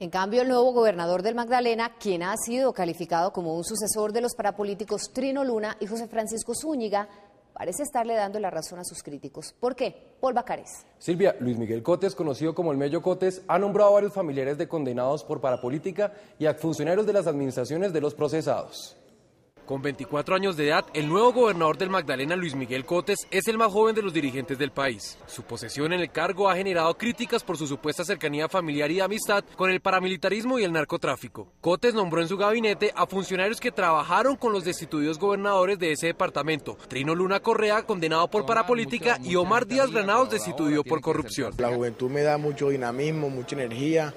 En cambio, el nuevo gobernador del Magdalena, quien ha sido calificado como un sucesor de los parapolíticos Trino Luna y José Francisco Zúñiga, parece estarle dando la razón a sus críticos. ¿Por qué? Paul Bacares. Silvia, Luis Miguel Cotes, conocido como el Mello Cotes, ha nombrado a varios familiares de condenados por parapolítica y a funcionarios de las administraciones de los procesados. Con 24 años de edad, el nuevo gobernador del Magdalena, Luis Miguel Cotes, es el más joven de los dirigentes del país. Su posesión en el cargo ha generado críticas por su supuesta cercanía familiar y amistad con el paramilitarismo y el narcotráfico. Cotes nombró en su gabinete a funcionarios que trabajaron con los destituidos gobernadores de ese departamento, Trino Luna Correa, condenado por parapolítica, y Omar Díaz Granados, destituido por corrupción. La juventud me da mucho dinamismo, mucha energía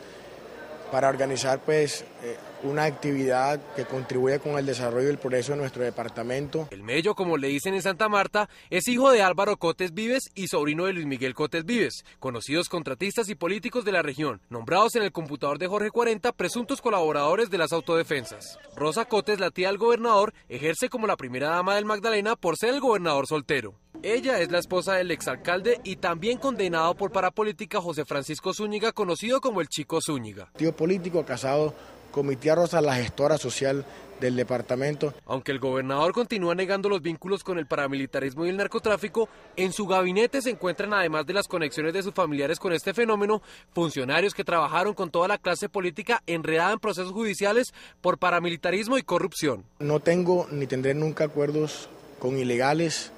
para organizar pues eh, una actividad que contribuya con el desarrollo y el progreso de nuestro departamento. El Mello, como le dicen en Santa Marta, es hijo de Álvaro Cotes Vives y sobrino de Luis Miguel Cotes Vives, conocidos contratistas y políticos de la región, nombrados en el computador de Jorge 40 presuntos colaboradores de las autodefensas. Rosa Cotes, la tía del gobernador, ejerce como la primera dama del Magdalena por ser el gobernador soltero. Ella es la esposa del exalcalde y también condenado por parapolítica José Francisco Zúñiga, conocido como el Chico Zúñiga. Tío político casado con mi tía Rosa, la gestora social del departamento. Aunque el gobernador continúa negando los vínculos con el paramilitarismo y el narcotráfico, en su gabinete se encuentran, además de las conexiones de sus familiares con este fenómeno, funcionarios que trabajaron con toda la clase política enredada en procesos judiciales por paramilitarismo y corrupción. No tengo ni tendré nunca acuerdos con ilegales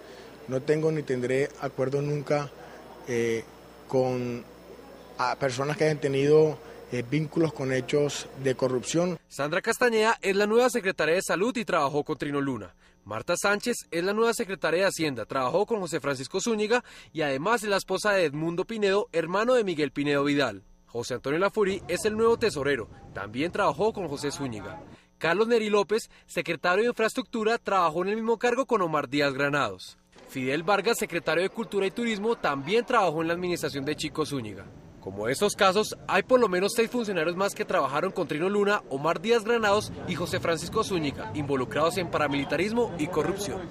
no tengo ni tendré acuerdo nunca eh, con personas que hayan tenido eh, vínculos con hechos de corrupción. Sandra Castañeda es la nueva secretaria de Salud y trabajó con Trino Luna. Marta Sánchez es la nueva secretaria de Hacienda, trabajó con José Francisco Zúñiga y además es la esposa de Edmundo Pinedo, hermano de Miguel Pinedo Vidal. José Antonio Lafurí es el nuevo tesorero, también trabajó con José Zúñiga. Carlos Neri López, secretario de Infraestructura, trabajó en el mismo cargo con Omar Díaz Granados. Fidel Vargas, secretario de Cultura y Turismo, también trabajó en la administración de Chico Zúñiga. Como estos casos, hay por lo menos seis funcionarios más que trabajaron con Trino Luna, Omar Díaz Granados y José Francisco Zúñiga, involucrados en paramilitarismo y corrupción.